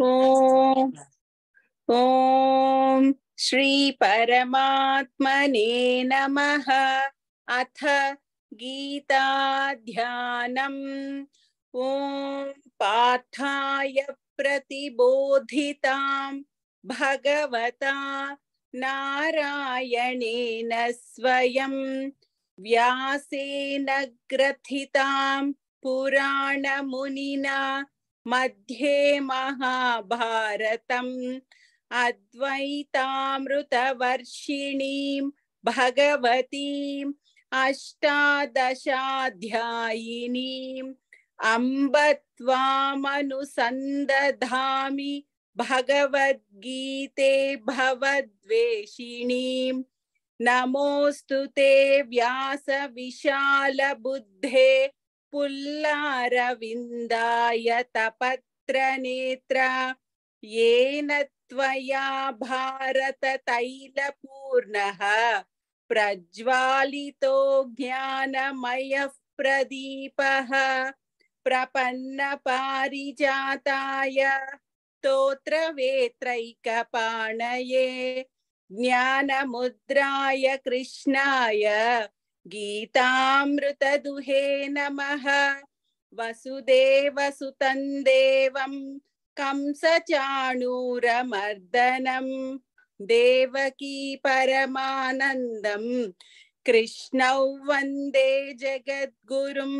ओम श्री परमात्मने नमः अथ गीताध्यानम् ओम पाठाय प्रतिबोधितां भगवता नारायणेन स्वयं व्यासेन ग्रथितां मुनिना मध्ये महाभारतम् अद्वैतामृतवर्षिणीं भगवतीम् अष्टादशाध्यायिनीम् अम्ब त्वामनुसन्दधामि भगवद्गीते भवद्वेषिणीम् नमोऽस्तु ते व्यासविशालबुद्धे पुल्लारविन्दाय तपत्रनेत्र येन त्वया भारततैलपूर्णः प्रज्वालितो ज्ञानमयः प्रदीपः प्रपन्नपारिजाताय स्तोत्रवेत्रैकपाणये ज्ञानमुद्राय कृष्णाय गीतामृत गीतामृतदुहे नमः वसुदेवसुतं देवं कंसचाणूरमर्दनं देवकी परमानन्दं कृष्णौ वन्दे जगद्गुरुं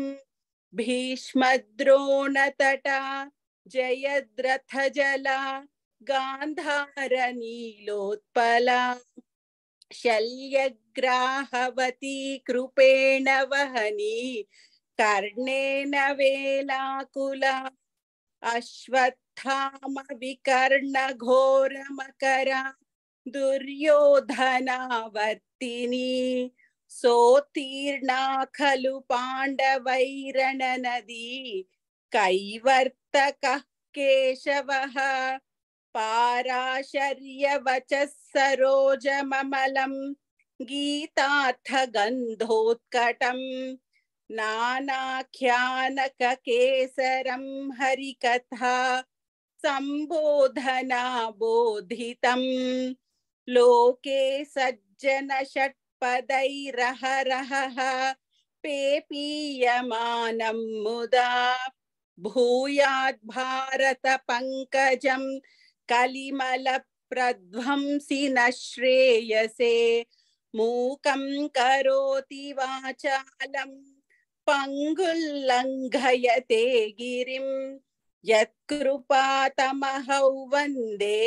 भीष्मद्रोणतटा जयद्रथजला गान्धारनीलोत्पला शल्य ग्राहवती कृपेण वहनी कर्णेन वेलाकुला अश्वत्थामविकर्णघोरमकरा दुर्योधनावर्तिनी सोत्तीर्णा खलु पाण्डवैरणनदी कैवर्तकः केशवः पाराशर्यवचः सरोजममलम् गीतार्थगन्धोत्कटम् नानाख्यानककेसरं हरिकथा संबोधना बोधित लोके सज्जन षट्पदरह पेपीयमानं मुदा कलिमल प्रध्वंसी न श्रेयसे மூகம் கரோதி வாசாலம் பங்குல்லங்கயதே கிரிம் யத்கிருபா தமஹௌ வந்தே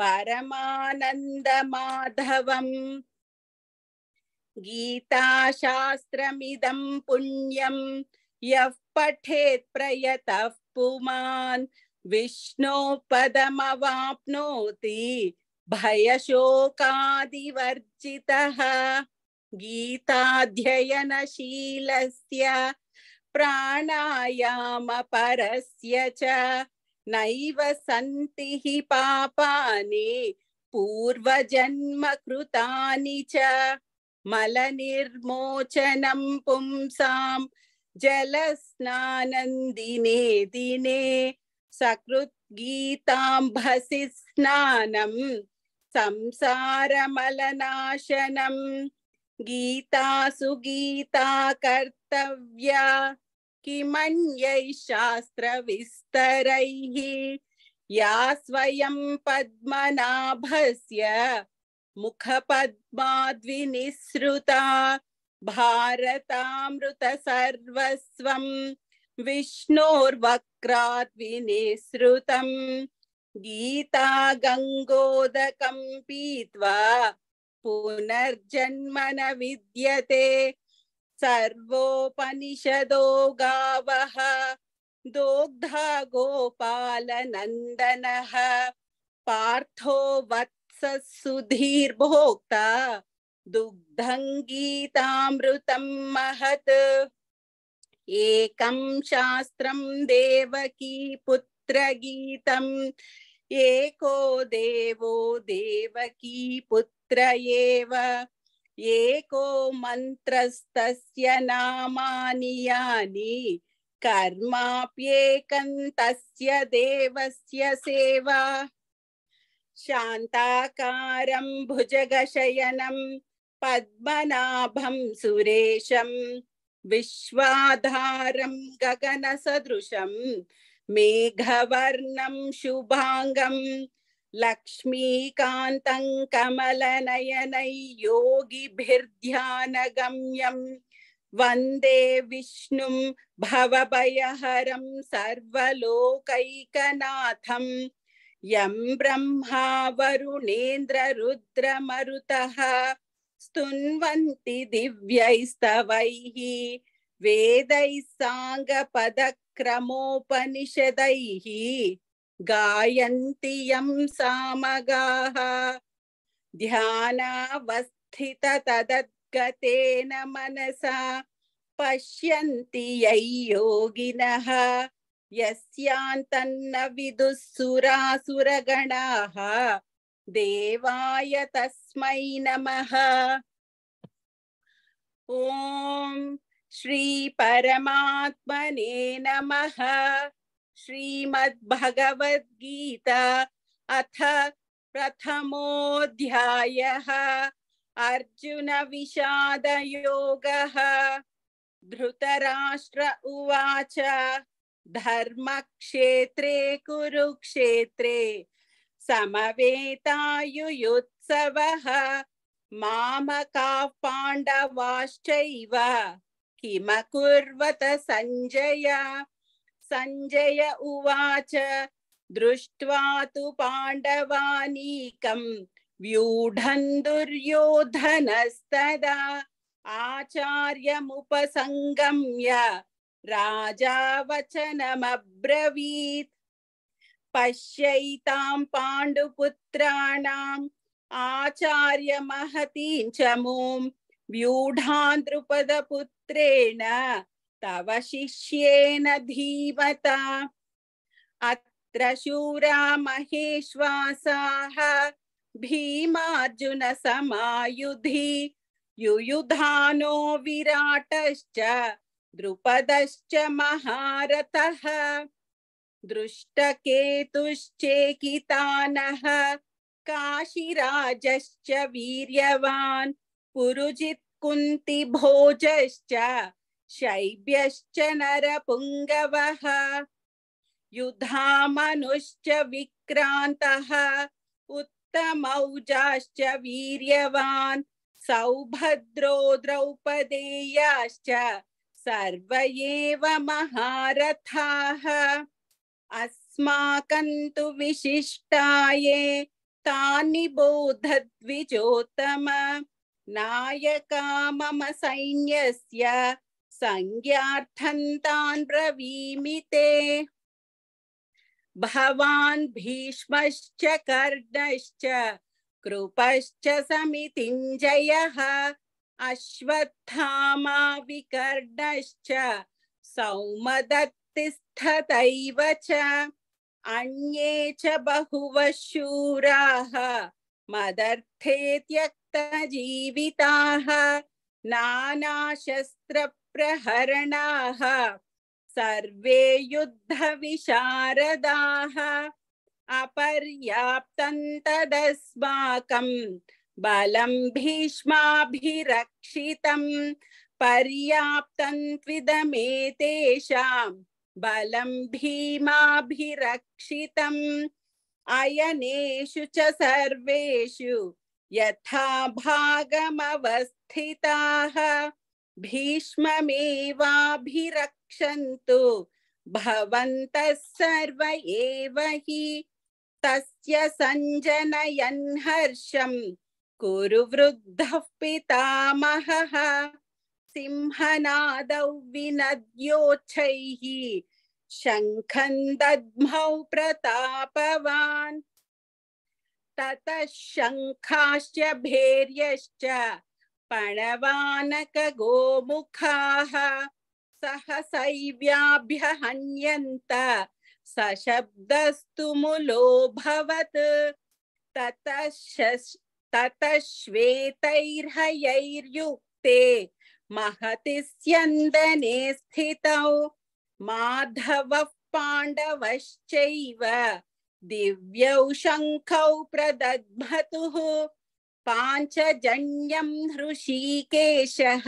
பரமானந்த மாதவம் கீதாசாஸ்திரமிதம் புண்ணியம் யப் பठेत् प्रयतः पुमान् विष्णो पदमवाप्नोति भयशोकादिवर्जितः गीताध्ययनशीलस्य प्राणायामपरस्य च नैव सन्ति हि पापानि पूर्वजन्मकृतानि च मलनिर्मोचनं पुंसां जलस्नानन्दिने दिने सकृद्गीताम्भसि स्नानम् संसारमलनाशनं गीता सुगीता कर्तव्या किमन्यैः शास्त्रविस्तरैः या स्वयं पद्मनाभस्य मुखपद्माद्विनिसृता भारतामृतसर्वस्वं विष्णोर्वक्राद्विनिसृतम् गीता गंगोद पीत्वा पुनर्जन्म न विद्यते सर्वोपनिषदो गावः दोग्धा गोपाल गोपालनन्दनः पार्थो वत्स सुधीर्भोक्ता दुग्धं गीतामृतं महत् एकं शास्त्रं देवकी पुत्र पुत्र गीतम् एको देवो देवकी पुत्र एव एको मन्त्रस्तस्य नामानि यानि कर्माप्येकं तस्य देवस्य सेवा शान्ताकारं भुजगशयनं पद्मनाभं सुरेशं विश्वाधारं गगनसदृशं मेघवर्णम शुभाङ्गं लक्ष्मीकान्तं कमलनयनै योगिभिर्ध्यानगम्यम् वंदे विष्णुं भवभयहरं सर्वलोकैकनाथं यं ब्रह्मा वरुणेन्द्ररुद्रमरुतः स्तुन्वन्ति दिव्यैस्तवैः वेदैः साङ्गपदक्रमोपनिषदैः गायन्ति यं सामगाः ध्यानावस्थिततदद्गतेन मनसा पश्यन्ति यै योगिनः यस्यान्तन्न विदुःसुरासुरगणाः देवाय तस्मै नमः ॐ श्री परमात्मने नमः गीता अथ प्रथमोऽध्यायः अर्जुनविषादयोगः धृतराष्ट्र उवाच धर्मक्षेत्रे कुरुक्षेत्रे समवेतायुयुत्सवः मामकाः पाण्डवाश्चैव किमकुर्वत सञ्जय सञ्जय उवाच दृष्ट्वा तु पाण्डवानीकं व्यूढन् दुर्योधनस्तदा आचार्यमुपसङ्गम्य राजा वचनमब्रवीत् पश्यैतां पाण्डुपुत्राणाम् आचार्यमहतीं च मोम् व्यूढ़ांद्रुपदपुत्रेण तव शिष्येन धीमता अत्र शूरा महेश्वासाः भीमार्जुनसमायुधि युयुधानो विराटश्च द्रुपदश्च महारथः दृष्टकेतुश्चेकितानः काशीराजश्च वीर्यवान् पुरुजित कुंति भोजश्च शैब्यश्च नरपुंगवः युधामनुश्च विक्रांतः उत्तमौजाश्च वीर्यवान् सौभद्रो द्रौपदेयाश्च सर्व एव महारथाः अस्माकं विशिष्टाये तानि बोधद्विजोत्तमा नायका मम सैन्य संज्ञार्थं तान् ब्रवीमि ते भवान् भीष्मश्च कर्णश्च कृपश्च समितिञ्जयः अश्वत्थामा विकर्णश्च सौमदत्तिस्थतैव अन्ये च बहवः मदर्थे त्यक् मुक्तजीविताः नानाशस्त्रप्रहरणाः सर्वे युद्धविशारदाः अपर्याप्तं तदस्माकं बलं भीष्माभिरक्षितं पर्याप्तं त्विदमेतेषां बलं भीमाभिरक्षितम् अयनेषु च सर्वेषु यथा भागमवस्थिताः भीष्ममेवाभिरक्षन्तु भवन्तः सर्व एव हि तस्य सञ्जनयन् हर्षम् कुरु वृद्धः पितामहः सिंहनादौ विनद्योच्छैः शङ्खं दद्मौ प्रतापवान् ततः शङ्खाश्च भेर्यश्च पणवानकगोमुखाः सहसैव्याभ्यहन्यन्त सशब्दस्तु मुलोऽभवत् ततः श्वेतैर्हयैर्युक्ते महति स्यन्दने स्थितौ माधवः पाण्डवश्चैव दिव्यौ शङ्खौ प्रदद्भतुः पाञ्चजन्यं हृषीकेशः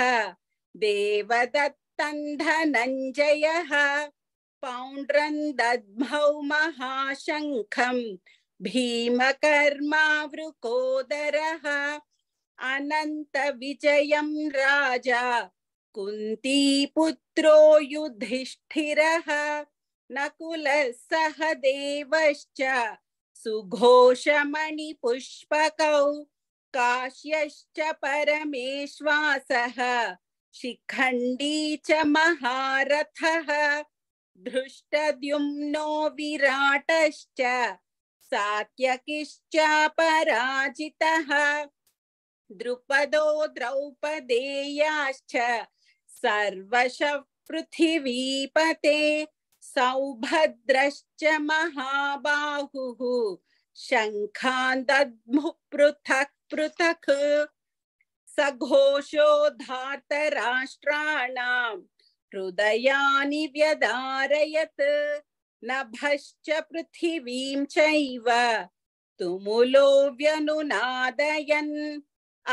देवदत्तं धनञ्जयः पौण्ड्रं भीमकर्मा महाशङ्खं भीमकर्मावृकोदरः अनन्तविजयं राजा कुन्तीपुत्रो युधिष्ठिरः नकुल नकुलः देवश्च सुघोषमणिपुष्पकौ काश्यश्च परमेश्वासः शिखण्डी च महारथः धृष्टद्युम्नो विराटश्च सात्यकिश्चापराजितः द्रुपदो द्रौपदेयाश्च सर्वशः पृथिवीपते सौभद्रश्च महाबाहुः शङ्खान् दद्मु पृथक् पृथक् सघोषो धातराष्ट्राणां हृदयानि व्यदारयत् नभश्च पृथिवीं चैव तुमुलो व्यनुनादयन्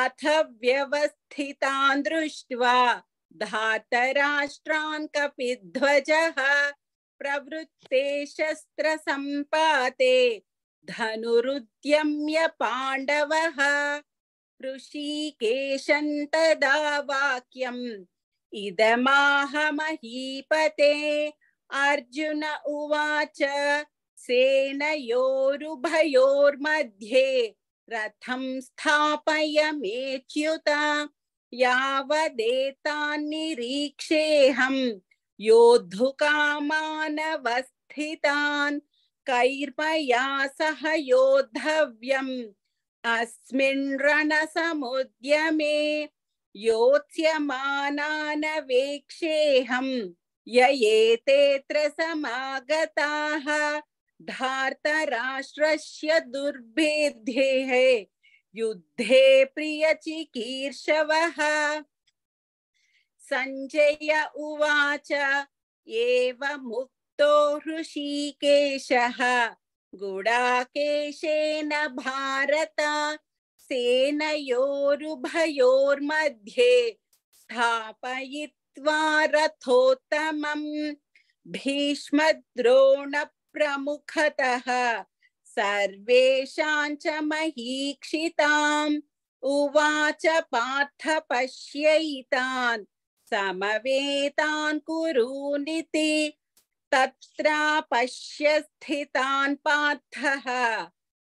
अथ व्यवस्थितान् दृष्ट्वा धातराष्ट्रान् कपिध्वजः प्रवृत्ते शस्त्रसम्पाते धनुरुद्यम्य पाण्डवः ऋषिकेशं तदा वाक्यम् इदमाहमहीपते अर्जुन उवाच सेनयोरुभयोर्मध्ये रथं स्थापय मेच्युता यावदेतान् निरीक्षेऽहम् योद्धु कामानवस्थितान् कैर्मया सह योद्धव्यम् अस्मिन् रणसमुद्यमे योत्स्यमानानवेक्षेऽहम् य एतेऽत्र समागताः धार्तराष्ट्रस्य दुर्भेद्येः युद्धे प्रियचिकीर्षवः सञ्जय उवाच एव मुक्तो ऋषिकेशः गुडाकेशेन भारत सेनयोरुभयोर्मध्ये स्थापयित्वा रथोत्तमम् भीष्मद्रोणप्रमुखतः सर्वेषां च महीक्षिताम् उवाच पार्थ पश्यैतान् समवेतान् कुरूनिति तत्र पश्य स्थितान् पार्थः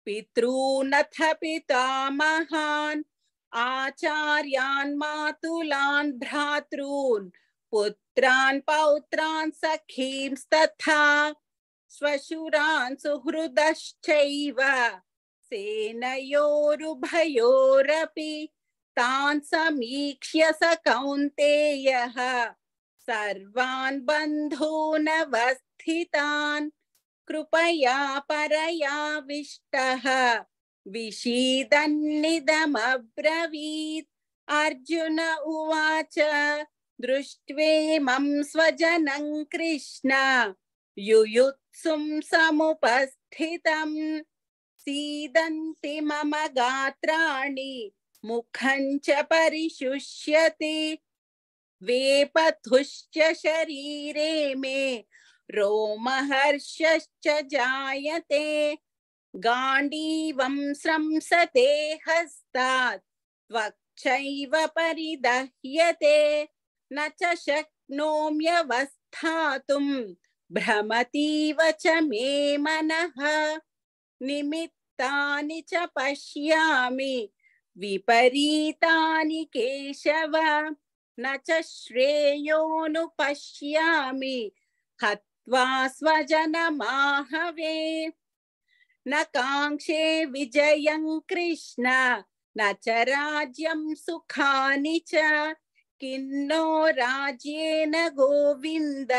पितॄनथ पितामहान् आचार्यान् मातुलान् भ्रातॄन् पुत्रान् पौत्रान् सखींस्तथा स्वशुरान् सुहृदश्चैव सेनयोरुभयोरपि तान् समीक्ष्य स कौन्तेयः सर्वान् बन्धूनवस्थितान् कृपया परयाविष्टः अर्जुन उवाच मम स्वजनं कृष्ण युयुत्सुं समुपस्थितम् सीदन्ति मम गात्राणि मुखं च परिशुष्यते वेपथुश्च शरीरे मे रोमहर्षश्च जायते गाण्डीवं स्रंसते हस्तात् त्वक्षैव परिदह्यते न च शक्नोम्यवस्थातुं भ्रमतीव च मे मनः निमित्तानि च पश्यामि विपरीतानि केशव न च श्रेयोऽनुपश्यामि हत्वा स्वजनमाहवे न काङ्क्षे विजयं कृष्ण न च राज्यं सुखानि च किन्नो राज्येन गोविन्द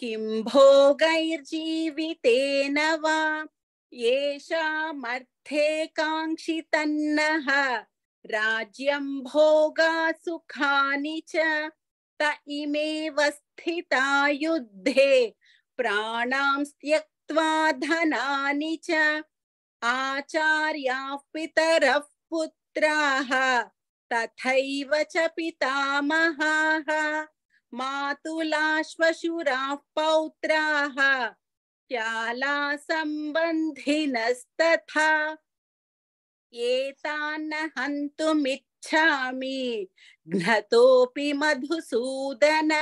किं भोगैर्जीवितेन वा येषामर्थे काङ्क्षितन्नः राज्यं भोगा सुखानि च त इमेव युद्धे प्राणां त्यक्त्वा धनानि च आचार्याः पितरः पुत्राः तथैव च पितामहाः मातुलाश्वशुराः पौत्राः प्यालासम्बन्धिनस्तथा एतान् हन्तुमिच्छामि घ्नतोऽपि मधुसूदन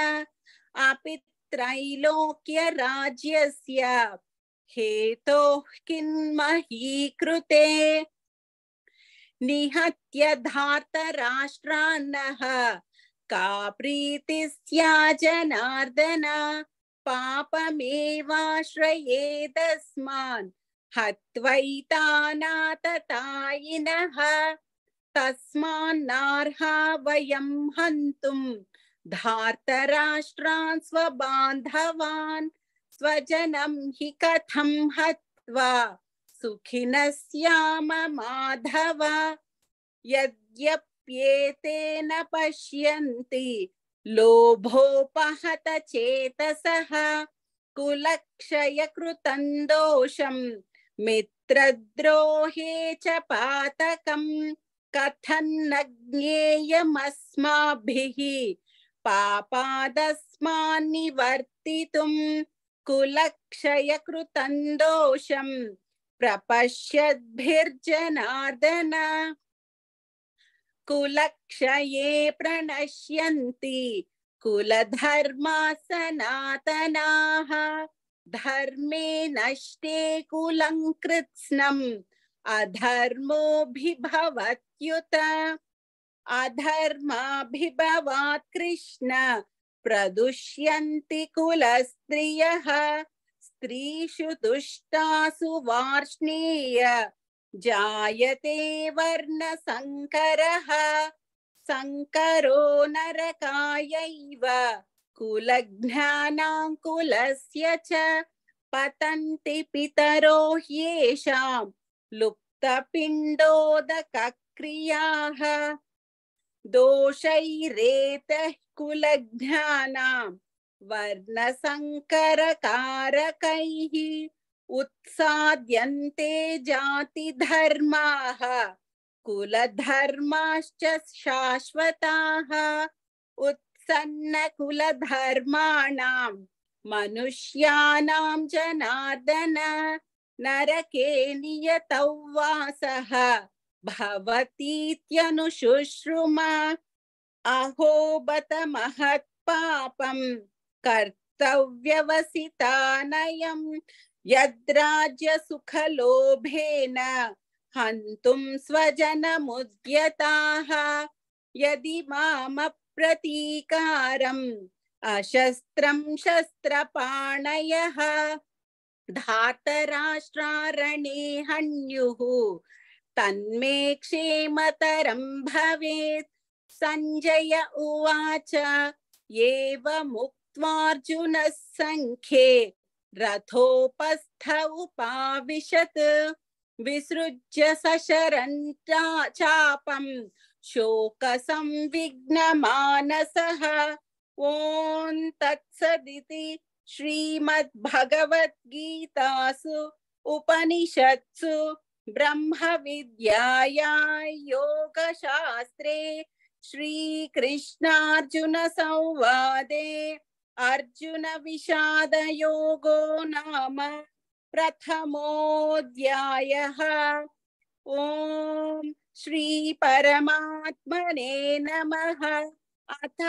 अपि त्रैलोक्यराज्यस्य हेतोः किन्महीकृते निहत्य राष्ट्रान्नः का प्रीतिस्या जनार्दना पापमेवाश्रयेदस्मान् हत्वैतानाततायिनः तस्मान्नार्हा वयं हन्तुम् धार्तराष्ट्रान् स्वबान्धवान् स्वजनं हि कथं हत्वा सुखिनः श्याम माधव यद्यप्येते न पश्यन्ति लोभोपहत चेतस कुलक्षयकृतं दोषं मित्रद्रोहे च पातक कथन्न ज्ञेयमस्माभिः पापादस्मान्निवर्तितुं कुलक्षयकृतं दोषं कुलक्षये प्रणश्यन्ति कुलधर्मा सनातनाः धर्मे नष्टे कुलं कुलङ्कृत्स्नम् अधर्मोऽभिभवत्युत अधर्माभिभवात् कृष्ण प्रदुष्यन्ति कुलस्त्रियः स्त्रीषु दुष्टासु वार्ष्णेय जायते वर्णसङ्करः सङ्करो नरकायैव कुलज्ञानां कुलस्य च पतन्ति पितरो ह्येषां लुप्तपिण्डोदकक्रियाः दोषैरेतः कुलज्ञानां वर्णसङ्करकारकैः उत्साद्यन्ते जातिधर्माः कुलधर्माश्च शाश्वताः उत्सन्नकुलधर्माणां मनुष्याणां जनार्दन नरके नियतौ वासः भवतीत्यनुशुश्रुम अहो बत महत्पापम् कर्तव्यवसितानयम् यद्राज्य सुख लोभेन हन्तुं स्वजन मुद्यताः यदि माम मामप्रतीकारम् अशस्त्रं शस्त्रपाणयः धातराष्ट्रारणे हन्युः तन्मे क्षेमतरं भवेत् सञ्जय उवाच एवमुक्त्वार्जुनः सङ्ख्ये रथोपस्थ उपाविशत् विसृज्य सशरन् चापम् शोकसंविघ्नमानसः ॐ तत्सदी श्रीमद्भगवद्गीतासु उपनिषत्सु ब्रह्मविद्याया योगशास्त्रे श्रीकृष्णार्जुनसंवादे अर्जुन विषाद योगो नाम ओम श्री परमात्मने नमः अथ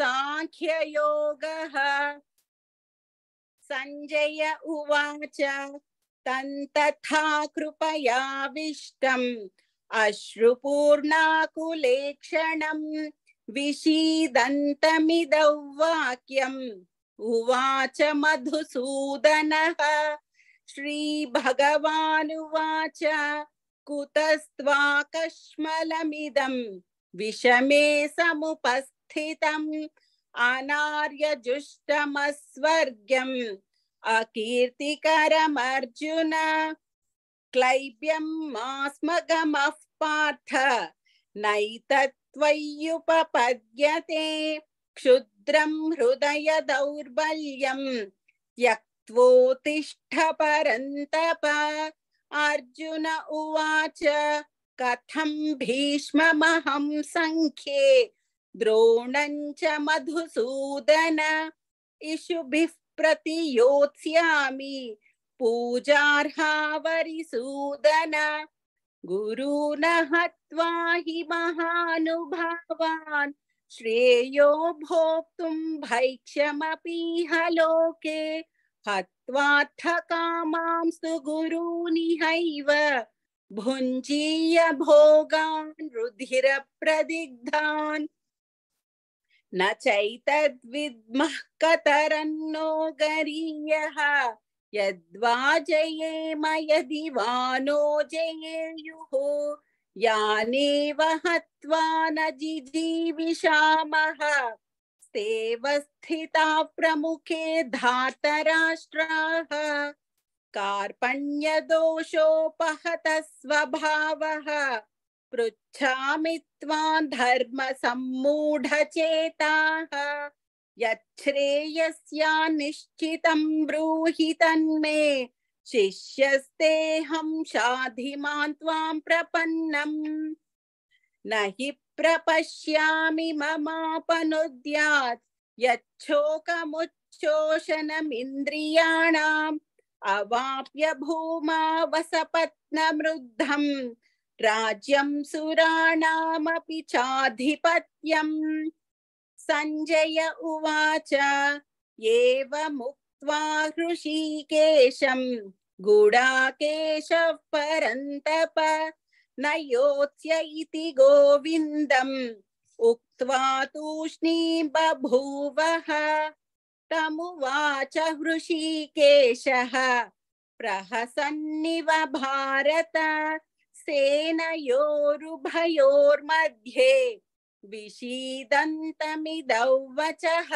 सांख्य योग संजय उवाच तन्तथा कृपयाविष्टम् अश्रुपूर्णाकुलेक्षणम् विषीदन्तमिदौ वाक्यम् उवाच मधुसूदनः श्रीभगवानुवाच कुतस्त्वाकश्मलमिदम् विषमे समुपस्थितम् अनार्यजुष्टमस्वर्ग्यम् अकीर्तिकरमर्जुन क्लैब्यम् मास्मगमः पार्थ नैतत् त्वय्युपपद्यते क्षुद्रं हृदय दौर्बल्यं त्यक्त्वोत्तिष्ठ परन्तप अर्जुन उवाच कथं भीष्ममहं सङ्ख्ये च मधुसूदन इषुभिः प्रतियोत्स्यामि पूजार्हा वरिसूदन गुरु त्वा हि महानुभावान् श्रेयो भोक्तुम् भैक्ष्यमपीह लोके हत्वाथ कामांस्तु गुरूनिहैव भुञ्जीय भोगान् रुधिरप्रदिग्धान् न चैतद्विद्मः कतरन्नो गरीयः यद्वा जयेम यदि वानो जयेयुः याने वहत्वा न जिजीविषामः स्तेव स्थिता प्रमुखे धातराष्ट्राः कार्पण्यदोषोपहत स्वभावः पृच्छामि त्वां धर्मसम्मूढचेताः यच्छ्रेयस्या निश्चितं ब्रूहि तन्मे शिष्यस्तेऽहं शाधिमान् त्वां प्रपन्नम् न हि प्रपश्यामि ममापनुद्यात् यच्छोकमुच्छोषणमिन्द्रियाणाम् अवाप्य भूमा मृद्धम राज्यं सुराणामपि चाधिपत्यम् सञ्जय उवाच एवमुक्त्वा हृषीकेशम् गुडाकेशः परन्तप न योत्स्य इति गोविन्दम् उक्त्वा तूष्णी बभूवः तमुवाच हृषीकेशः प्रहसन्निव भारत सेनयोरुभयोर्मध्ये विषीदन्तमिदौ वचः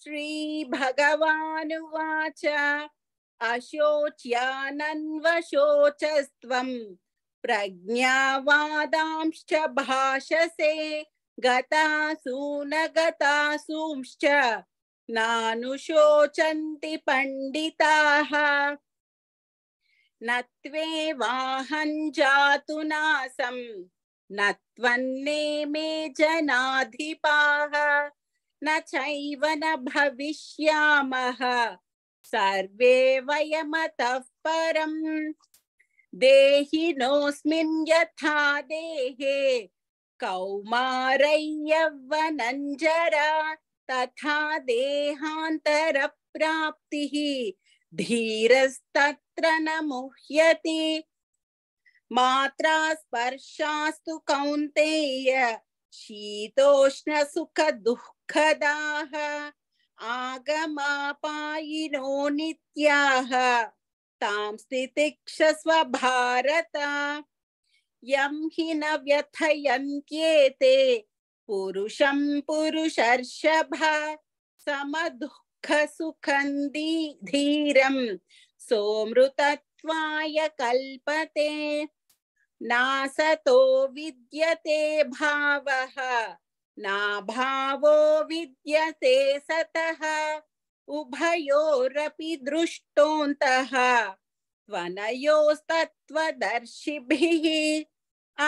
श्रीभगवानुवाच अशोच्यानन्वशोचस्त्वम् प्रज्ञावादांश्च भाषसे गतासूनगतासूंश्च नानुशोचन्ति पण्डिताः न त्वेवाहं जातु नासम् नत्वन्ने मे जनाधिपाः न चैव न भविष्यामः सर्वे वयमतः परम् देहि देहिनोऽस्मिन् यथा देहे कौमारय्यवनञ्जरा तथा देहान्तरप्राप्तिः धीरस्तत्र न मुह्यति मात्रा स्पर्शास्तु कौन्तेय शीतोष्ण सुख दुःखदाः आगमापायिनो नित्याः तां स्थितिक्षस्व भारत यं हि न व्यथयन्त्येते पुरुषं पुरुषर्षभ समदुःखसुखं धीरं सोमृतत् त्वाय कल्पते नासतो विद्यते भावः नाभावो विद्यते सतः उभयोरपि दृष्टोऽन्तः त्वनयोस्तत्त्वदर्शिभिः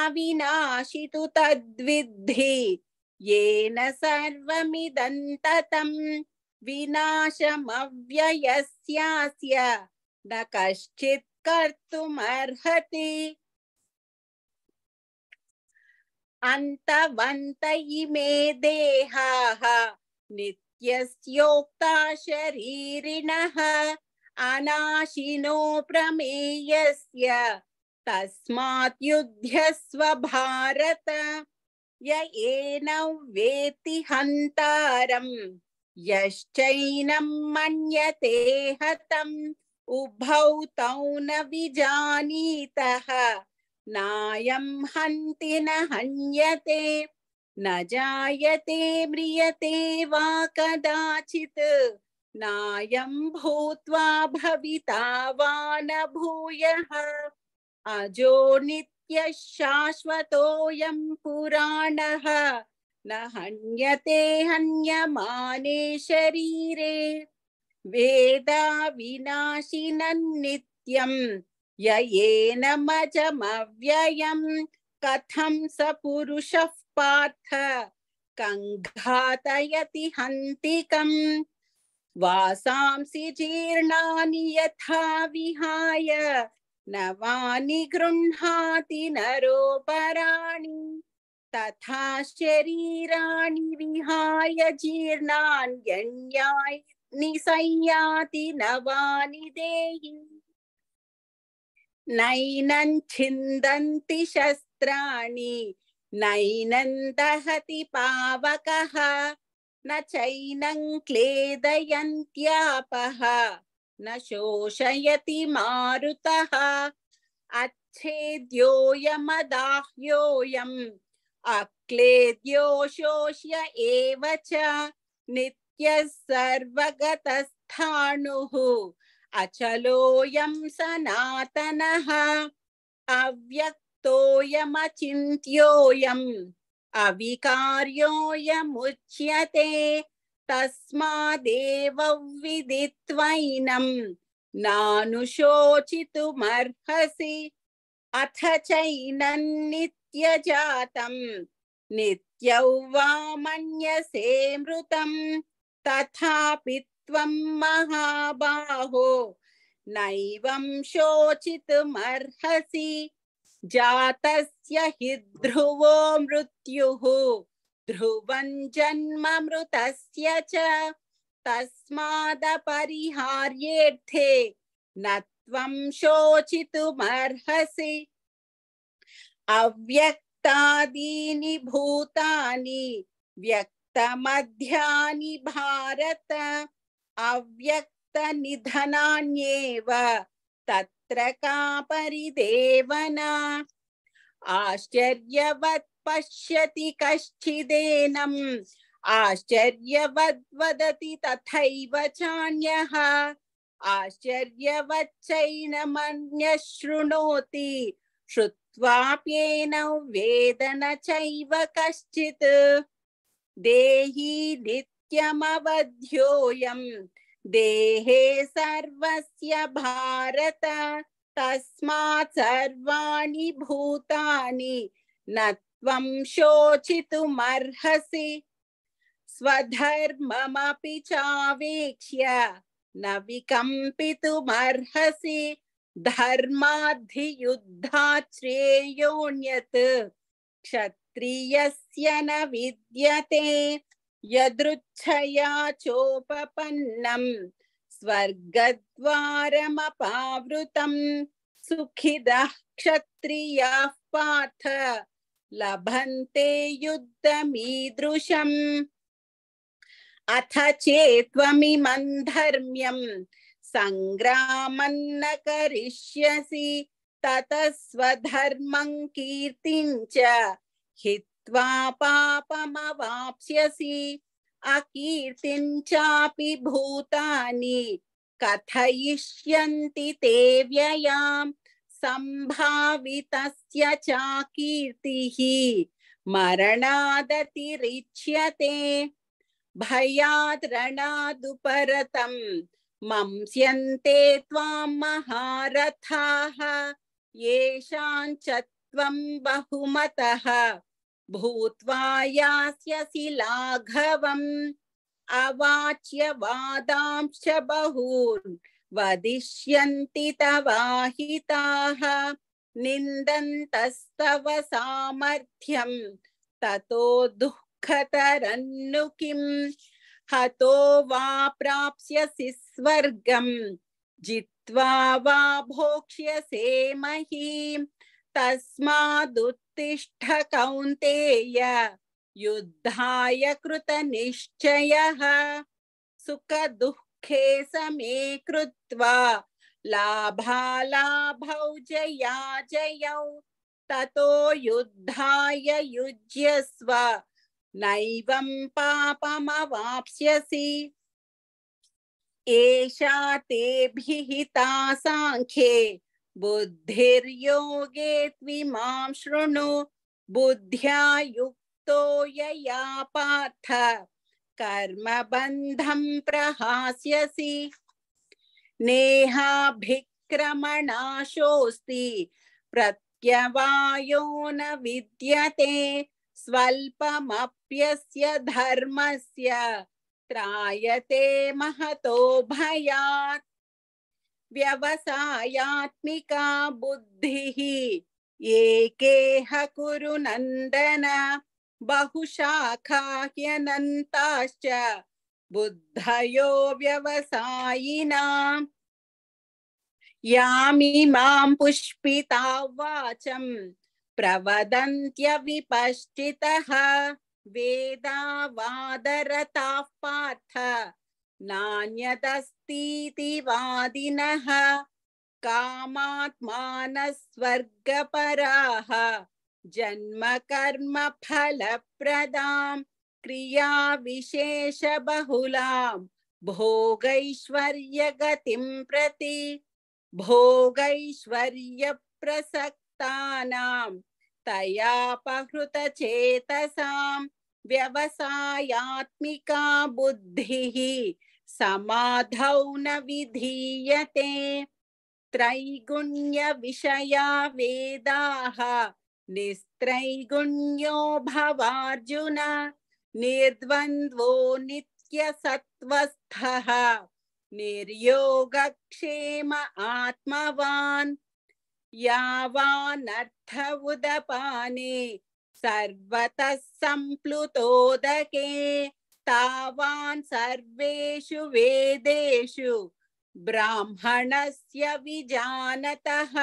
अविनाशितु तद्विद्धि येन सर्वमिदन्ततं विनाशमव्ययस्यास्य न कश्चित् कर्तुमर्हति अंतवंत इमे देहा नित्यस्योक्ता शरीरिणः अनाशिनो प्रमेयस्य तस्मात् युध्यस्व भारत य एन वेति हन्तारम् यश्चैनं मन्यते हतम् उभौ तौ न विजानीतः नायं हन्ति न हन्यते न जायते म्रियते वा कदाचित् नायं भूत्वा भविता वा न भूयः अजो नित्यः शाश्वतोऽयं पुराणः न हन्यते हन्यमाने शरीरे वेदाविनाशिनन्नित्यम् य येनमजमव्ययम् कथं स पुरुषः पार्थ कङ्घातयति हन्तिकम् वासांसि जीर्णानि यथा विहाय नवानि गृह्णाति नरोपराणि तथा शरीराणि विहाय जीर्णान्यण्याय నిసయ్యాతి నవానిదేహి నైనం ఛిందంతి శస్త్రాణి నైనం దహతి పవక నైనం క్లేదయంత్యాపహ నోషయతి మారుత अच्छेद्योयमदाह्योऽयम् अक्लेद्यो शोष्य एव च नित्य सर्वगतस्थाणुः अचलोयम सनातन अव्यक्तोऽयमचिन्त्योऽयम् अविकार्योऽयमुच्यते तस्मादेव विदित्वैनम् नानुशोचितुमर्हसि अथ चैनन्नित्यजातम् नित्यौ वा मन्यसे मृतम् तथा महाबाहो नैवं शोचितुमर्हसि जातस्य हि ध्रुवो मृत्युः ध्रुवं जन्म मृतस्य च तस्मादपरिहार्येऽर्थे न त्वं शोचितुमर्हसि अव्यक्तादीनि भूतानि व्यक् तमध्यानि भारत अव्यक्त निधनान्येव तत्र का परिदेवना आश्चर्यवत् पश्यति कश्चिदेनम् आश्चर्यवद्वदति तथैव चान्यः आश्चर्यवच्चैनमन्यः शृणोति श्रुत्वाप्येनौ वेदन चैव कश्चित् देहि नित्यमवध्योऽयम् देहे सर्वस्य भारत तस्मात् सर्वाणि भूतानि न त्वं शोचितुमर्हसि स्वधर्ममपि चावेक्ष्य न विकम्पितुमर्हसि धर्माद्धियुद्धाश्रेयोऽन्यत् क्षत् त्रियस्य न विद्यते यदृच्छया चोपपन्नम् स्वर्गद्वारमपावृतम् सुखिदः क्षत्रियाः पार्थ लभन्ते युद्धमीदृशम् अथ चेत्त्वमिमं धर्म्यं न करिष्यसि ततः स्वधर्मं च हित्वा पापमवाप्स्यसि अकीर्तिं चापि भूतानि कथयिष्यन्ति ते व्ययाम् सम्भावितस्य चाकीर्तिः मरणादतिरिच्यते भयाद्रणादुपरतं मंस्यन्ते त्वां महारथाः येषां बहुमतः भूत्वा यास्यसि लाघवम् अवाच्य वादांश्च बहून् वदिष्यन्ति तवाहिताः निन्दन्तस्तव ततो दुःखतरन्नु किम् हतो वा प्राप्स्यसि स्वर्गम् जित्वा वा भोक्ष्यसे तस्मादुत् उत्तिष्ठ कौन्तेय युद्धाय कृत सुख सुखदुःखे समे कृत्वा लाभालाभौ जया जयौ ततो युद्धाय युज्यस्व नैवं पापमवाप्स्यसि एषा तेभिः हिता साङ्ख्ये बुद्धिर्योगे त्विमां शृणु बुद्ध्या युक्तो यया पार्थ कर्मबन्धं प्रहास्यसि नेहाभिक्रमणाशोऽस्ति प्रत्यवायो न विद्यते स्वल्पमप्यस्य धर्मस्य त्रायते महतो भयात् व्यवसायात्मिका बुद्धि एकेह कुरु नन्दन बहुशाखाह्यनन्ताश्च बुद्धयो व्यवसायिनाम् यामिमां पुष्पिता वाचं प्रवदन्त्यविपश्चितः वेदवादरता पार्थ नान्यतस् जन्म कर्म फल क्रिया विशेष जन्मकर्मफलप्रदां भोगैश्वर्य भोगैश्वर्यगतिं प्रति भोगैश्वर्य भोगैश्वर्यप्रसक्तानां तयापहृतचेतसां व्यवसायात्मिका बुद्धिः समाधौ न विधीयते त्रैगुण्यविषया वेदाः निस्त्रैगुण्यो भवार्जुन निर्द्वन्द्वो नित्यसत्त्वस्थः निर्योगक्षेम आत्मवान् यावानर्थ उदपाने सर्वतः सम्प्लुतोदके तावान् सर्वेषु वेदेषु ब्राह्मणस्य विजानतः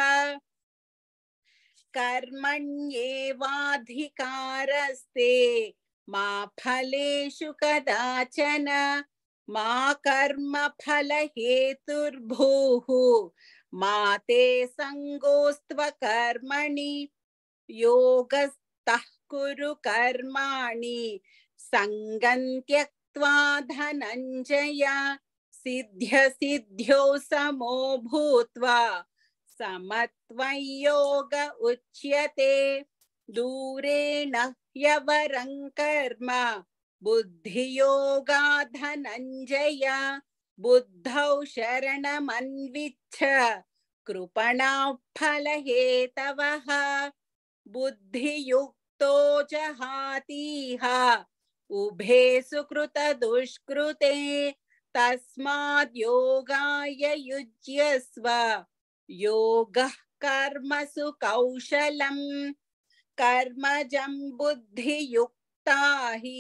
कर्मण्येवाधिकारस्ते मा फलेषु कदाचन मा कर्मफलहेतुर्भूः मा ते सङ्गोस्त्वकर्मणि योगस्तः कुरु कर्माणि संगं त्यक्त्वा धनञ्जय सिद्ध्यो समो भूत्वा समत्वयोग उच्यते दूरेण ह्यवरं कर्म बुद्धियोगा धनञ्जय बुद्धौ शरणमन्विच्छ फलहेतवः बुद्धियुक्तो जहातीहा उभे सुकृत दुष्कृते सुकृतदुष्कृते योगाय युज्यस्व योगः कर्मसु कौशलम् कर्मजं बुद्धियुक्ता हि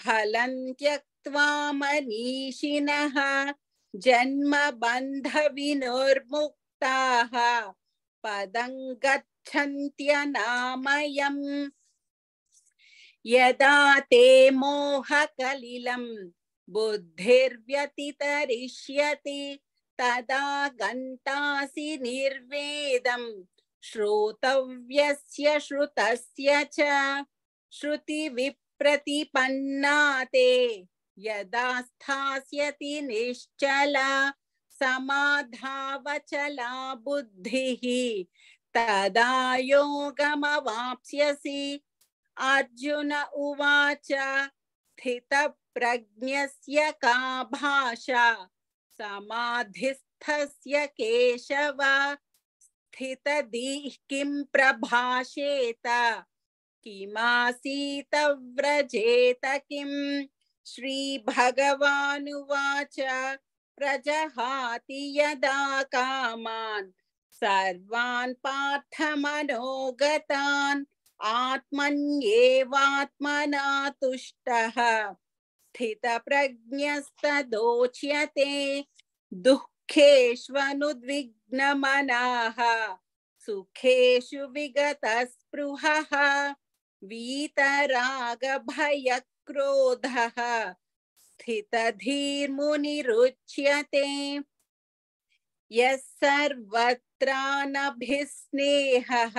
फलं त्यक्त्वा मनीषिणः जन्मबन्धविनुर्मुक्ताः पदं गच्छन्त्यनामयम् यदा ते मोहकलिलं बुद्धिर्व्यतितरिष्यति तदा गन्तासि निर्वेदम् श्रोतव्यस्य श्रुतस्य च श्रुतिविप्रतिपन्ना ते यदा स्थास्यति निश्चला समाधावचला बुद्धिः तदा योगमवाप्स्यसि अर्जुन उवाच प्रज्ञस्य का भाषा समाधिस्थस्य केशव दीह किं प्रभाषेत किमासीत व्रजेत किम् श्रीभगवानुवाच प्रजहाति यदा कामान् सर्वान् मनोगतान् आत्मन्येवात्मना तुष्टः स्थितप्रज्ञस्तदोच्यते दुःखेष्वनुद्विग्नमनाः सुखेषु विगतस्पृहः वीतरागभयक्रोधः स्थितधीर्मुनिरुच्यते यः सर्वत्रानभिस्नेहः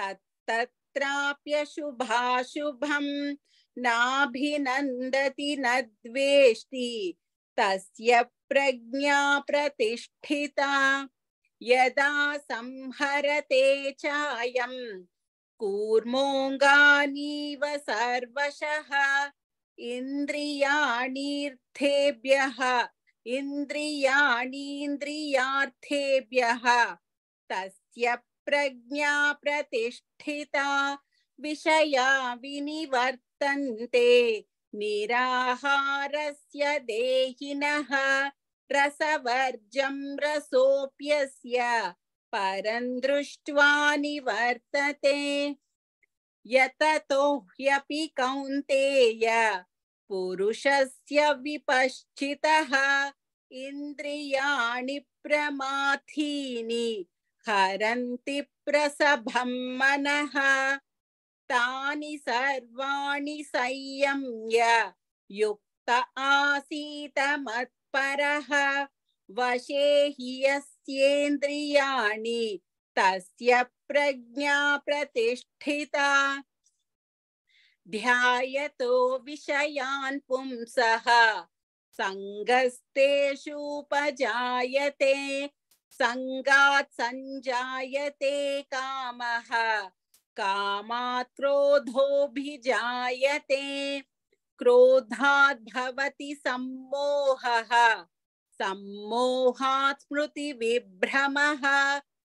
तत्तत् तत्राप्य शुभाशुभम् नाभिनन्दति न द्वेष्टि तस्य प्रज्ञा प्रतिष्ठिता यदा संहरते चायम् कूर्मोऽङ्गानीव सर्वशः इन्द्रियाणीर्थेभ्यः इन्द्रियाणीन्द्रियार्थेभ्यः तस्य प्रज्ञा प्रतिष्ठिता विषया विनिवर्तन्ते निराहारस्य देहिनः रसवर्जं रसोऽप्यस्य परं दृष्ट्वा निवर्तते यततो ह्यपि कौन्तेय पुरुषस्य विपश्चितः इन्द्रियाणि प्रमाथीनि हरन्ति प्रसभं मनः तानि सर्वाणि संयम्य युक्त आसीत मत्परः वशे हि यस्येन्द्रियाणि तस्य प्रज्ञा प्रतिष्ठिता ध्यायतो विषयान् पुंसः सङ्गस्तेषूपजायते संगात् संजायते कामः कामात् क्रोधोऽभिजायते क्रोधात् भवति सम्मोहः सम्मोहात् स्मृति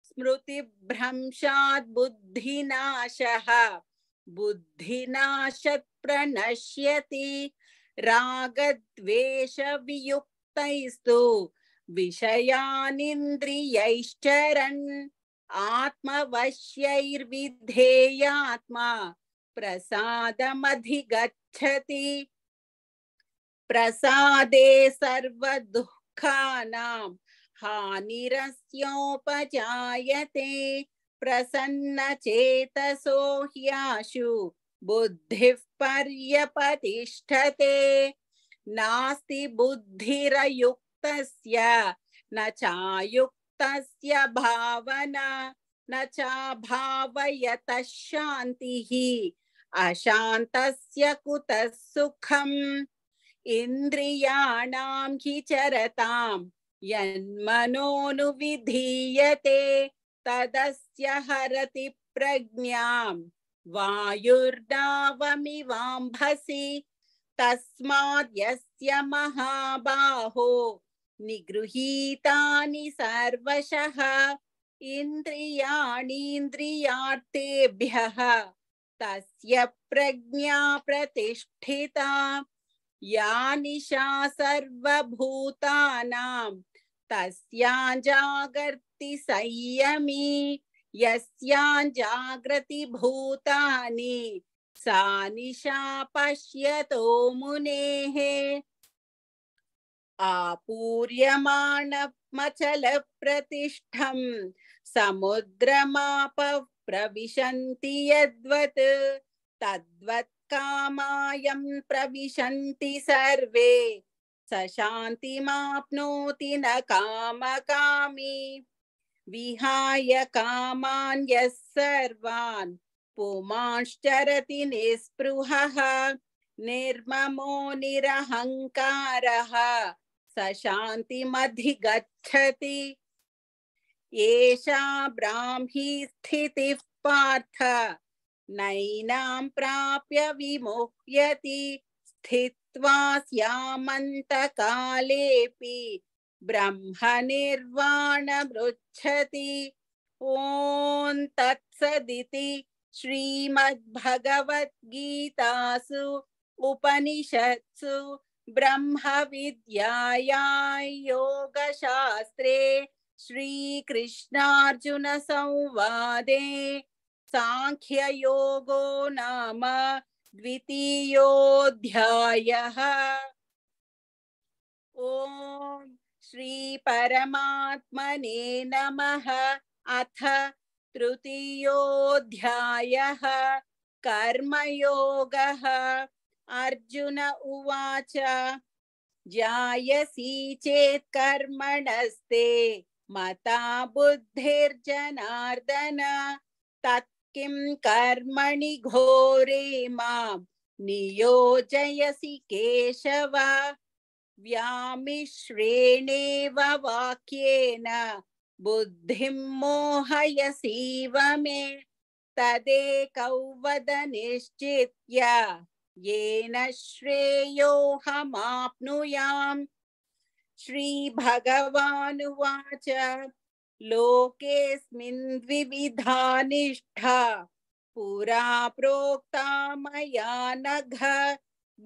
स्मृतिभ्रंशात् बुद्धिनाशः बुद्धिनाशत् प्रणश्यति रागद्वेषवियुक्तैस्तु विषयानिन्द्रियैश्चरन् आत्मवश्यैर्विधेयात्मा प्रसादमधिगच्छति प्रसादे सर्वदुःखानां हानिरस्योपजायते प्रसन्नचेतसो ह्याशु बुद्धिः पर्यपतिष्ठते नास्ति बुद्धिरयुक् युक्तस्य न चायुक्तस्य भावना न चा भावयतः शान्तिः अशान्तस्य कुतः सुखम् इन्द्रियाणां हि चरताम् यन्मनोनुविधीयते तदस्य हरति प्रज्ञाम् वायुर्नावमिवाम्भसि तस्मा महाबाहो निगृहीतानि सर्वशः इन्द्रियाणीन्द्रियार्थेभ्यः तस्य प्रज्ञा प्रतिष्ठिता या निशा सर्वभूतानां तस्यां संयमी यस्यां भूतानि सा निशा पश्यतो मुनेः आपूर्यमाणमचलप्रतिष्ठम् समुद्रमापप्रविशन्ति यद्वत् तद्वत् कामायं प्रविशन्ति सर्वे स शान्तिमाप्नोति न कामकामी विहाय कामान्यः सर्वान् पुमांश्चरति निःस्पृहः निर्ममो निरहङ्कारः सशांति मध्य गच्छति एषा ब्राह्मी स्थिति पार्थ नैनां प्राप्य विमोह्यति स्थित्वा स्यामन्तकालेऽपि ब्रह्मनिर्वाणमृच्छति ॐ तत्सदिति श्रीमद्भगवद्गीतासु उपनिषत्सु ब्रह्मविद्यायां योगशास्त्रे सांख्य योगो नाम ओम श्री परमात्मने नमः अथ तृतीयोऽध्यायः कर्मयोगः अर्जुन उवाच जायसी चेत् कर्मणस्ते मता बुद्धिर्जनार्दन तत्किं कर्मणि घोरे मां नियोजयसि केशव व्यामिश्रेणेव वाक्येन बुद्धिं मोहयसीव मे तदेकौ वद निश्चित्य येन श्रेयोऽहमाप्नुयाम् श्रीभगवानुवाच लोकेऽस्मिन् द्विविधा निष्ठा पुरा प्रोक्ता मया नघ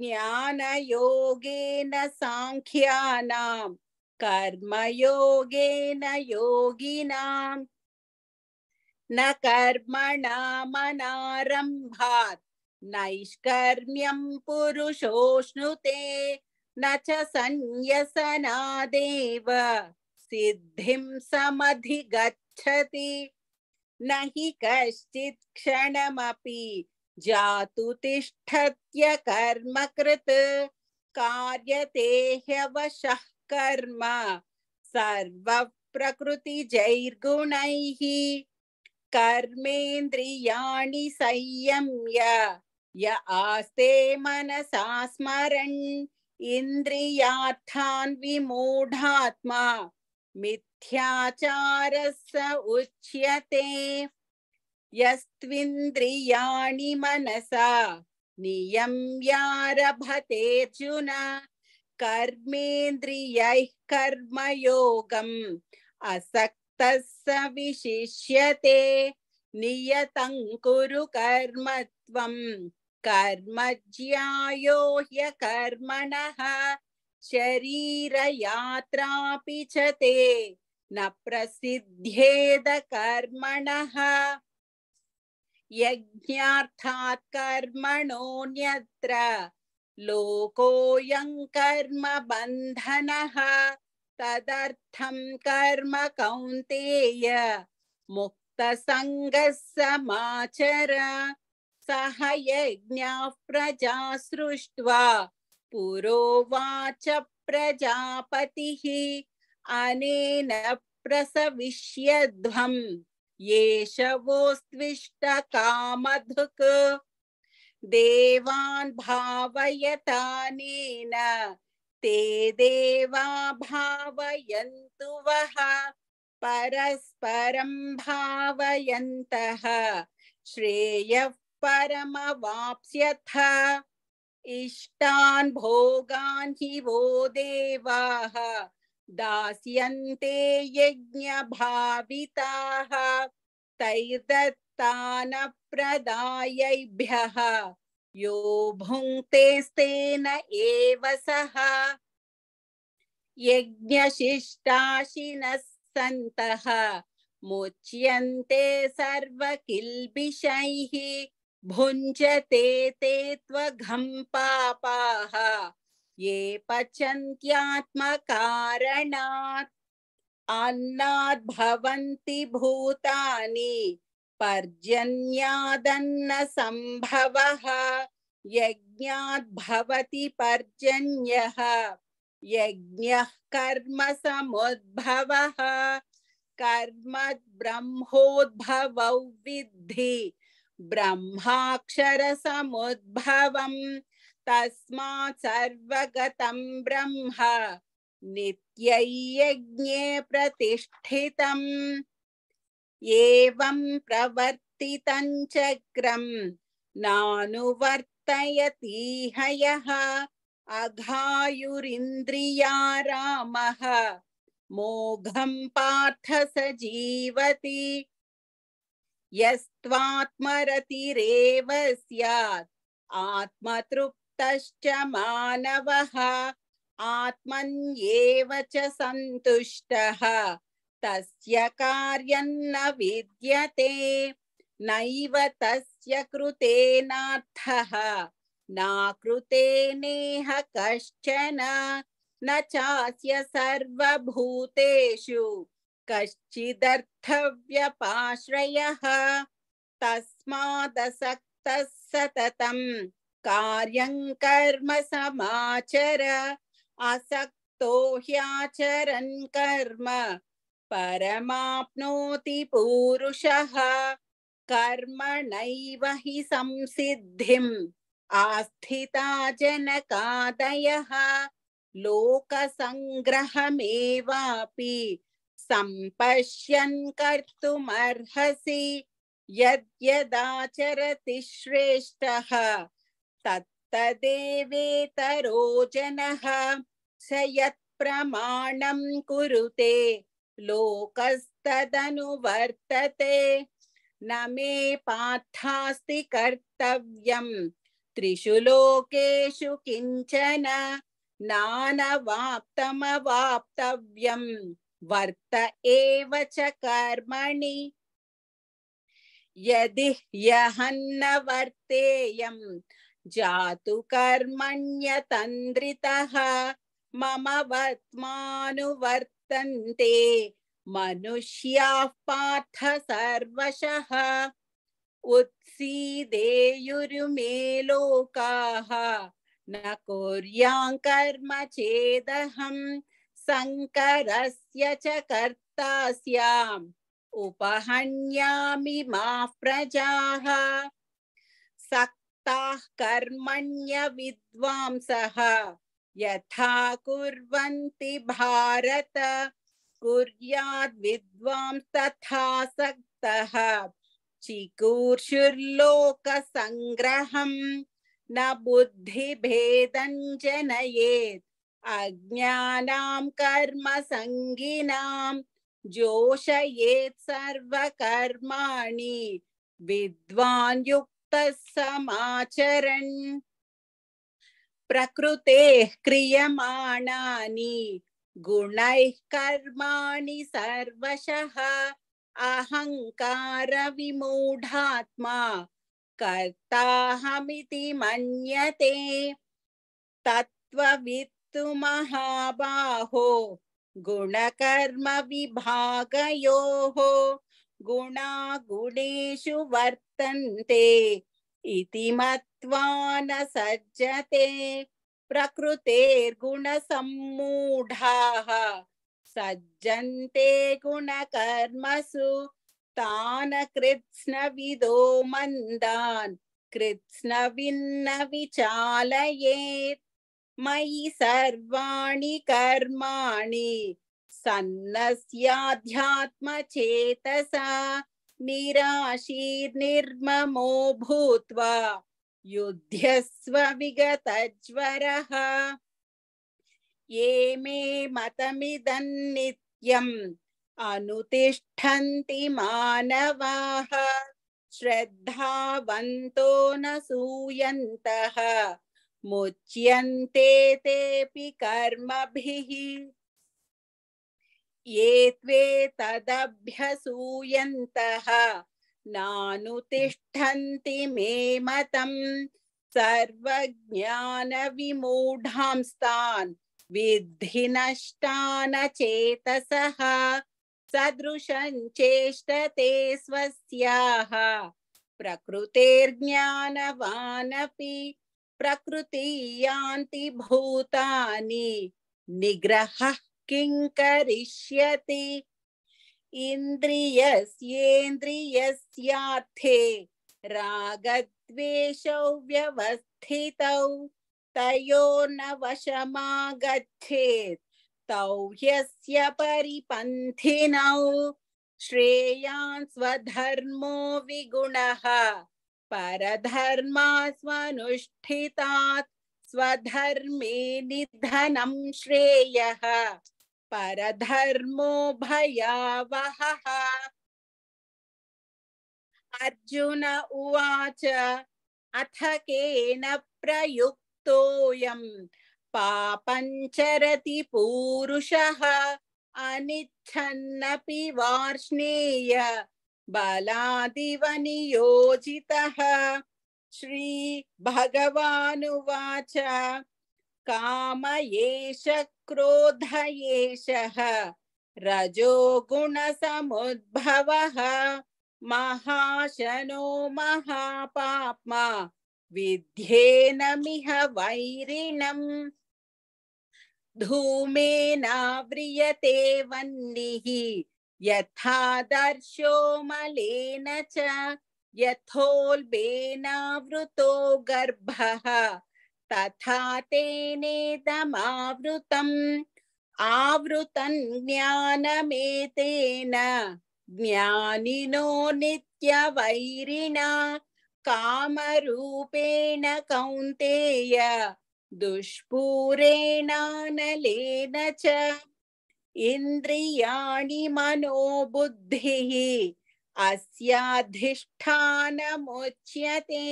ज्ञानयोगेन साङ्ख्यानां कर्मयोगेन न कर्मणामनारम्भात् नैष्कर्म्यं पुरुषोष्णुते न च संयसनादेव सिद्धिं समधिगच्छति न हि कश्चित् क्षणमपि जातु तिष्ठत्य कर्मकृत् कार्यते ह्यवशः कर्म सर्वप्रकृतिजैर्गुणैः कर्मेन्द्रियाणि संयम्य य आस्ते मनसा स्मरण इन्द्रियार्थान् विमूढात्मा मिथ्याचारः उच्यते यस्त्विन्द्रियाणि मनसा नियम्यारभतेऽर्जुन कर्मेन्द्रियैः कर्मयोगम् असक्तः स विशिष्यते नियतं कुरु कर्मत्वम् कर्मज्ञायो ह्यकर्मणः शरीरयात्रापि च ते न प्रसिद्ध्येद कर्मणः यज्ञार्थात् कर्मणोऽन्यत्र लोकोऽयं कर्म बन्धनः तदर्थं कर्म कौन्तेय मुक्तसङ्गः समाचर सह प्रजा सृष्ट्वा पुरोवाच प्रजापतिः अनेन प्रसविष्यध्वम् येषवोस्त्विष्टकामधुक् देवान् भावयतानेन ते देवा भावयन्तु वः परस्परं भावयन्तः श्रेयः परमवाप्स्यथ इष्टान् भोगान् हि वो देवाः दास्यन्ते यज्ञभाविताः तैर्दत्तानप्रदायैभ्यः यो भुङ्क्तेस्तेन एव सः यज्ञशिष्टाशिनः सन्तः मुच्यन्ते सर्वकिल्बिषैः भुञ्जते ते त्वघं पापाः ये पचन्त्यात्मकारणात् अन्नात् भवन्ति भूतानि पर्जन्यादन्नसम्भवः यज्ञात् भवति पर्जन्यः यज्ञः कर्म समुद्भवः कर्म विद्धि ब्रह्माक्षरसमुद्भवम् तस्मात् तस्मागत ब्रह्म निज्ञे प्रतिष्ठितम् एवं प्रवर्तितं नानुवर्तयतीह यः अघायुरिन्द्रियारामः मोघं पार्थ स जीवती यस्त्वात्मरतिरेव स्यात् आत्मतृप्तश्च मानवः आत्मन्येव च सन्तुष्टः तस्य विद्यते नैव तस्य कृतेनार्थः कश्चन न चास्य सर्वभूतेषु कश्चिदर्थव्यपाश्रय तस्मादसक्तः सततं कार्यं कर्म समाचर असक्तो ह्याचरन् कर्म परमाप्नोति पुरुषः कर्मणैव हि संसिद्धिम् आस्थिता जनकादयः लोकसङ्ग्रहमेवापि सम्पश्यन् कर्तुमर्हसि यद्यदाचरति श्रेष्ठः तत्तदेवेतरो जनः स यत्प्रमाणं कुरुते लोकस्तदनुवर्तते न मे पार्थास्ति कर्तव्यं त्रिषु लोकेषु किञ्चन नानवाप्तमवाप्तव्यम् वर्त एव च कर्मणि यदि यहन्न वर्तेयम् जातु कर्मण्यतन्द्रितः मम वर्त्मानुवर्तन्ते मनुष्याः पार्थ सर्वशः उत्सीदेयुरुमे लोकाः न कुर्यां कर्म चेदहम् शङ्करस्य च कर्ता स्याम् उपहण्यामि मा प्रजाः सक्ताः कर्मण्य विद्वांसः यथा कुर्वन्ति भारत कुर्याद् विद्वांस तथा सक्तः चिकूर्षुर्लोकसङ्ग्रहम् न बुद्धिभेदं जनयेत् अज्ञानाम कर्म संगीनाम कर्मसङ्गिनां सर्व कर्माणि विद्वान युक्त समाचरण प्रकृते क्रियमाणानि गुणैः कर्माणि सर्वशः अहंकार अहङ्कारविमूढात्मा कर्ताहमिति मन्यते तत्त्ववित् तु गुणकर्म गुणकर्मविभागयोः गुणा गुणेशु वर्तन्ते इति मत्वा न सज्जते प्रकृतेर्गुणसम्मूढाः सज्जन्ते गुणकर्मसु तान् कृत्स्नविदो मन्दान् कृत्स्नविन्न विचालयेत् मयि सर्वाणि कर्माणि सन्नस्याध्यात्मचेतसा निराशीर्निर्ममो भूत्वा युध्यस्व विगतज्वरः ये मे मतमिदन्नित्यम् अनुतिष्ठन्ति मानवाः श्रद्धावन्तो न सूयन्तः मुच्यन्ते तेऽपि कर्मभिः ये त्वे तदभ्यसूयन्तः नानुतिष्ठन्ति मे मतम् सर्वज्ञानविमूढांस्तान् विद्धि नष्टानचेतसः सदृशं चेष्टते स्वस्याः प्रकृतेर्ज्ञानवानपि प्रकृति यान्ति भूतानि निग्रह किं करिष्यति इन्द्रियस्येन्द्रियस्यार्थे रागद्वेषौ व्यवस्थितौ वशमागच्छेत् तौ ह्यस्य परिपन्थिनौ श्रेयान् स्वधर्मो विगुणः परधर्मास्वनुष्ठितात् स्वधर्मे निधनं श्रेयः परधर्मो भयावह अर्जुन उवाच अथ केन प्रयुक्तोऽयम् पापञ्चरति पूरुषः अनिच्छन्नपि वार्ष्णेय बलादिव श्री श्रीभगवानुवाच काम एष क्रोध एषः रजोगुणसमुद्भवः महाशनो महापाप्मा विध्येनमिह वैरिणम् धूमेनाव्रियते वह्निः यथादर्शो मलेन च यथोल्बेनावृतो गर्भः तथा तेनेदमावृतम् आवृतं ज्ञानमेतेन ज्ञानिनो नित्यवैरिणा कामरूपेण कौन्तेय दुष्पूरेणानलेन च इन्द्रियाणि मनोबुद्धिः अस्याधिष्ठानमुच्यते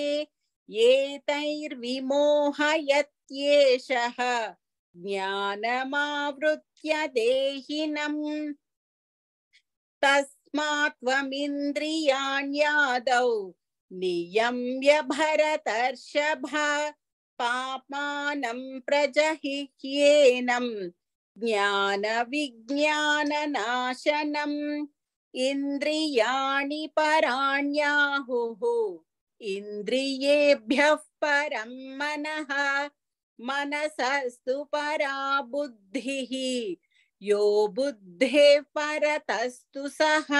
एतैर्विमोहयत्येषः ज्ञानमावृत्य देहिनम् तस्मात्त्वमिन्द्रियाण्यादौ नियम्य भरतर्षभ पापानं प्रजहिह्येनम् ज्ञानविज्ञाननाशनम् इन्द्रियाणि पराण्याहु इन्द्रियेभ्यः परं मनः मनसस्तु परा बुद्धिः यो बुद्धे परतस्तु सः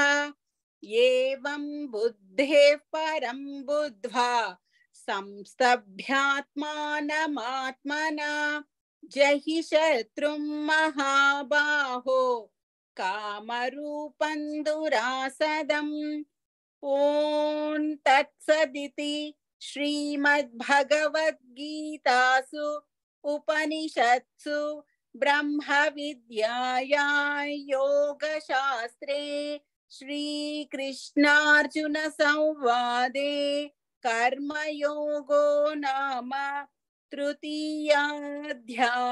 एवं बुद्धे परं बुद्ध्वा संस्तभ्यात्मानमात्मना जहि शत्रुं महाबाहो कामरूपं दुरासदम् ॐ तत्सदिति श्रीमद्भगवद्गीतासु उपनिषत्सु ब्रह्मविद्याया श्रीकृष्णार्जुनसंवादे कर्मयोगो नाम तृतीयाध्यायः